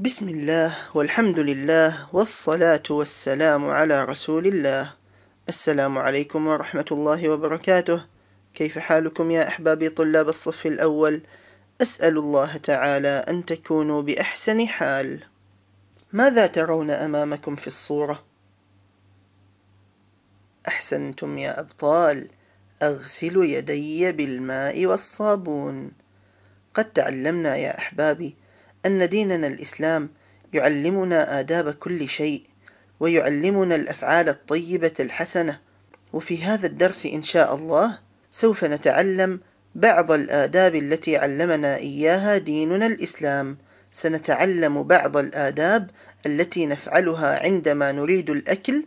بسم الله والحمد لله والصلاة والسلام على رسول الله السلام عليكم ورحمة الله وبركاته كيف حالكم يا أحبابي طلاب الصف الأول أسأل الله تعالى أن تكونوا بأحسن حال ماذا ترون أمامكم في الصورة؟ أحسنتم يا أبطال أغسل يدي بالماء والصابون قد تعلمنا يا أحبابي أن ديننا الإسلام يعلمنا آداب كل شيء ويعلمنا الأفعال الطيبة الحسنة وفي هذا الدرس إن شاء الله سوف نتعلم بعض الآداب التي علمنا إياها ديننا الإسلام سنتعلم بعض الآداب التي نفعلها عندما نريد الأكل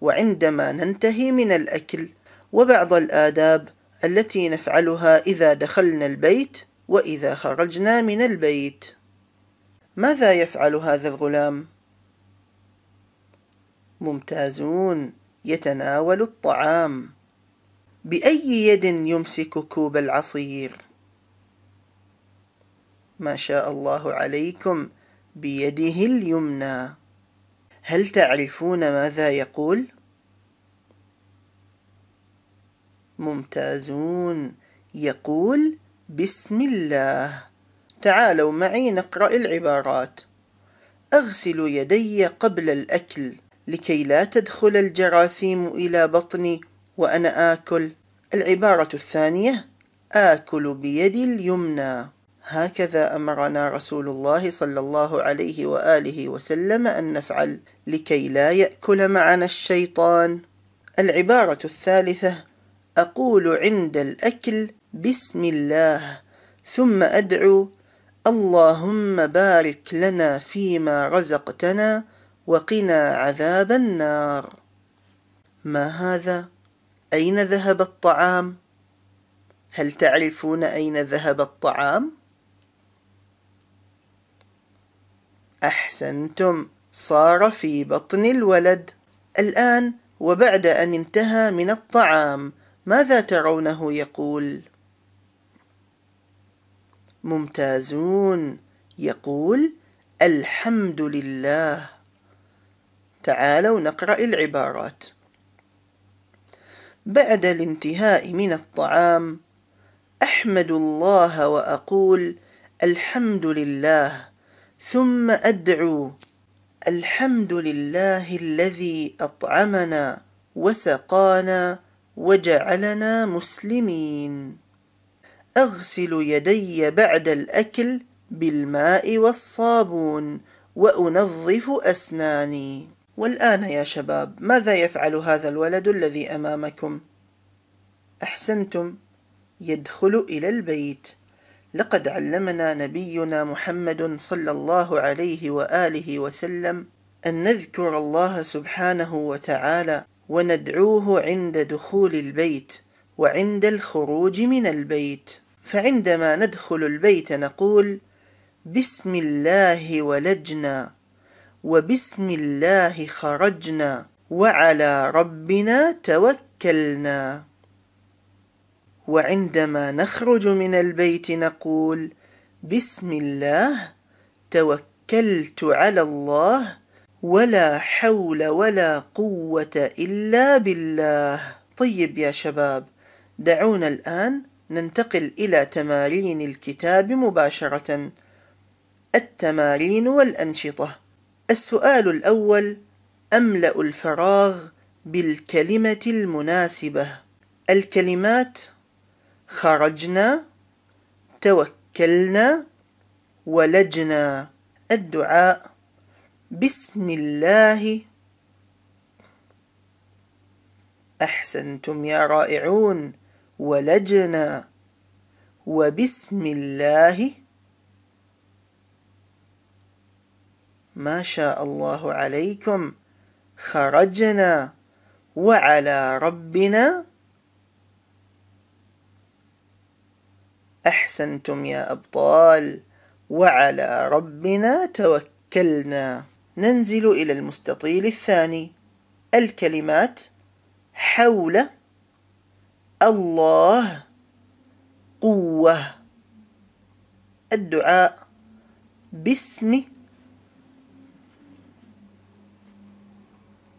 وعندما ننتهي من الأكل وبعض الآداب التي نفعلها إذا دخلنا البيت وإذا خرجنا من البيت ماذا يفعل هذا الغلام ممتازون يتناول الطعام باي يد يمسك كوب العصير ما شاء الله عليكم بيده اليمنى هل تعرفون ماذا يقول ممتازون يقول بسم الله تعالوا معي نقرأ العبارات أغسل يدي قبل الأكل لكي لا تدخل الجراثيم إلى بطني وأنا آكل العبارة الثانية آكل بيدي اليمنى هكذا أمرنا رسول الله صلى الله عليه وآله وسلم أن نفعل لكي لا يأكل معنا الشيطان العبارة الثالثة أقول عند الأكل بسم الله ثم أدعو اللهم بارك لنا فيما رزقتنا وقنا عذاب النار ما هذا اين ذهب الطعام هل تعرفون اين ذهب الطعام احسنتم صار في بطن الولد الان وبعد ان انتهى من الطعام ماذا ترونه يقول ممتازون يقول الحمد لله تعالوا نقرأ العبارات بعد الانتهاء من الطعام أحمد الله وأقول الحمد لله ثم أدعو الحمد لله الذي أطعمنا وسقانا وجعلنا مسلمين أغسل يدي بعد الأكل بالماء والصابون وأنظف أسناني والآن يا شباب ماذا يفعل هذا الولد الذي أمامكم؟ أحسنتم يدخل إلى البيت لقد علمنا نبينا محمد صلى الله عليه وآله وسلم أن نذكر الله سبحانه وتعالى وندعوه عند دخول البيت وعند الخروج من البيت فعندما ندخل البيت نقول بسم الله ولجنا وبسم الله خرجنا وعلى ربنا توكلنا وعندما نخرج من البيت نقول بسم الله توكلت على الله ولا حول ولا قوة إلا بالله طيب يا شباب دعونا الآن ننتقل إلى تمارين الكتاب مباشرة التمارين والأنشطة السؤال الأول أملأ الفراغ بالكلمة المناسبة الكلمات خرجنا توكلنا ولجنا الدعاء بسم الله أحسنتم يا رائعون ولجنا وبسم الله ما شاء الله عليكم خرجنا وعلى ربنا احسنتم يا ابطال وعلى ربنا توكلنا ننزل الى المستطيل الثاني الكلمات حول الله قوة الدعاء باسم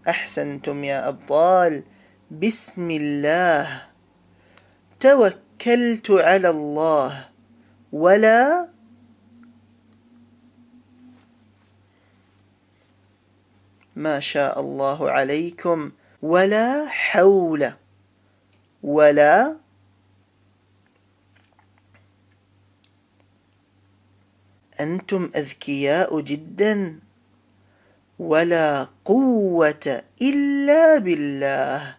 أحسنتم يا أبطال بسم الله توكلت على الله ولا ما شاء الله عليكم ولا حول ولا أنتم أذكياء جدا ولا قوة إلا بالله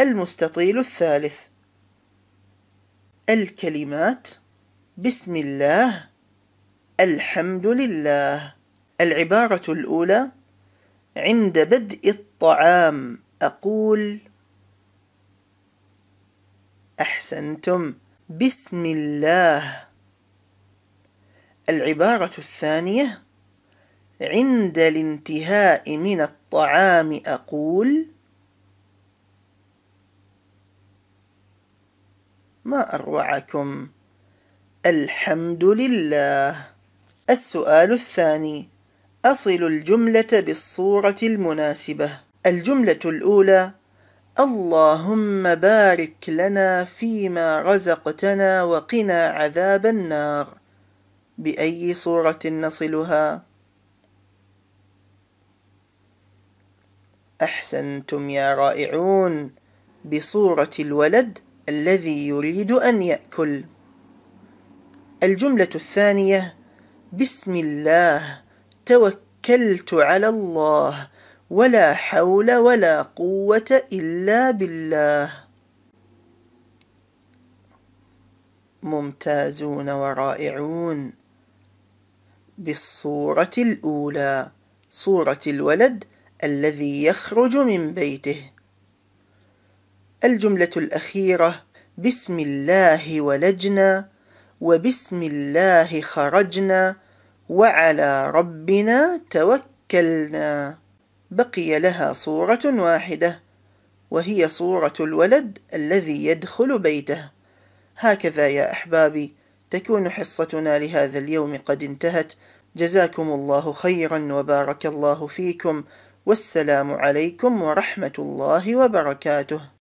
المستطيل الثالث الكلمات بسم الله الحمد لله العبارة الأولى عند بدء الطعام أقول أحسنتم بسم الله العبارة الثانية عند الانتهاء من الطعام أقول ما أروعكم الحمد لله السؤال الثاني أصل الجملة بالصورة المناسبة الجملة الأولى اللهم بارك لنا فيما رزقتنا وقنا عذاب النار باي صوره نصلها احسنتم يا رائعون بصوره الولد الذي يريد ان ياكل الجمله الثانيه بسم الله توكلت على الله ولا حول ولا قوة إلا بالله ممتازون ورائعون بالصورة الأولى صورة الولد الذي يخرج من بيته الجملة الأخيرة بسم الله ولجنا وبسم الله خرجنا وعلى ربنا توكلنا بقي لها صورة واحدة وهي صورة الولد الذي يدخل بيته هكذا يا أحبابي تكون حصتنا لهذا اليوم قد انتهت جزاكم الله خيرا وبارك الله فيكم والسلام عليكم ورحمة الله وبركاته